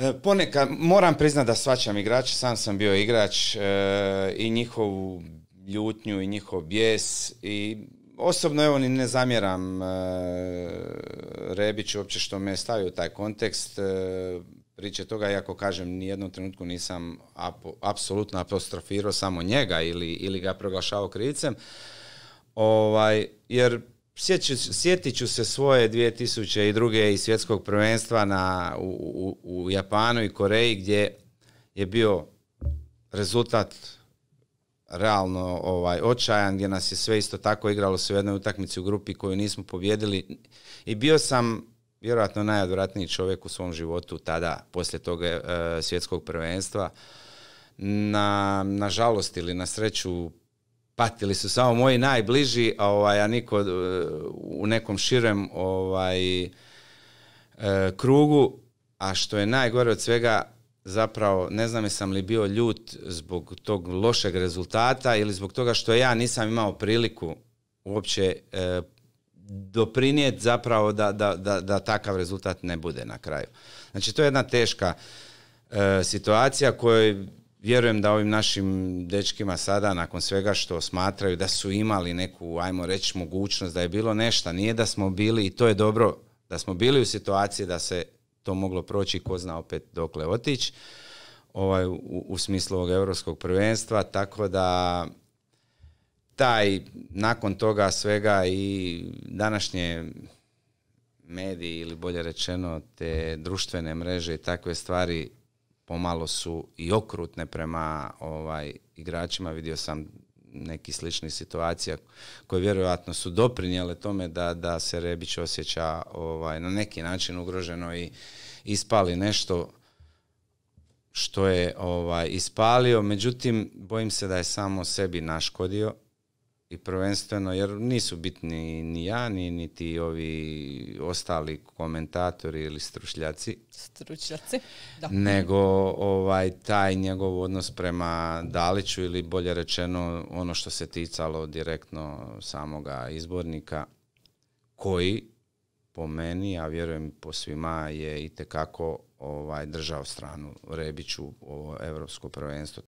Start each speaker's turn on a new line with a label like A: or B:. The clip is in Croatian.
A: E, Ponekad, moram priznati da svačam igrač, sam sam bio igrač e, i njihovu ljutnju i njihov bijes i osobno evo ni ne zamjeram rebić Rebiću uopće što me stavio u taj kontekst. E, priče toga, iako kažem, ni jednom trenutku nisam apsolutno apostrofirao samo njega ili, ga proglašavao krivicem, ovaj, jer Sjetit ću se svoje 2002. i svjetskog prvenstva na, u, u, u Japanu i Koreji gdje je bio rezultat realno ovaj, očajan gdje nas je sve isto tako igralo sve u jednoj utakmici u grupi koju nismo pobjedili i bio sam vjerojatno najadvratniji čovjek u svom životu tada poslije toga eh, svjetskog prvenstva na, nažalost ili na sreću patili su samo moji najbliži, ovaj, a, ovaj, niko e, u nekom širem ovaj, e, krugu, a što je najgore od svega, zapravo ne znam jesam li bio ljut zbog tog lošeg rezultata ili zbog toga što ja nisam imao priliku uopće e, doprinijeti zapravo da, da, da, da takav rezultat ne bude na kraju. Znači to je jedna teška e, situacija kojoj vjerujem da ovim našim dečkima sada, nakon svega što smatraju da su imali neku, ajmo reći, mogućnost da je bilo nešto, nije da smo bili, i to je dobro, da smo bili u situaciji da se to moglo proći, ko zna opet dokle otići, ovaj, u, u smislu ovog europskog prvenstva, tako da taj, nakon toga svega i današnje mediji ili bolje rečeno te društvene mreže i takve stvari pomalo su i okrutne prema ovaj igračima. Vidio sam neki sličnih situacija koje vjerojatno su doprinijele tome da, da se Rebić osjeća ovaj, na neki način ugroženo i ispali nešto što je ovaj, ispalio. Međutim, bojim se da je samo sebi naškodio i prvenstveno jer nisu bitni ni ja ni niti ovi ostali komentatori ili stručnjaci stručnjaci da. nego ovaj taj njegov odnos prema Daliću ili bolje rečeno ono što se ticalo direktno samoga izbornika koji po meni a vjerujem po svima je itekako ovaj držao stranu Rebiću ovo europsko prvenstvo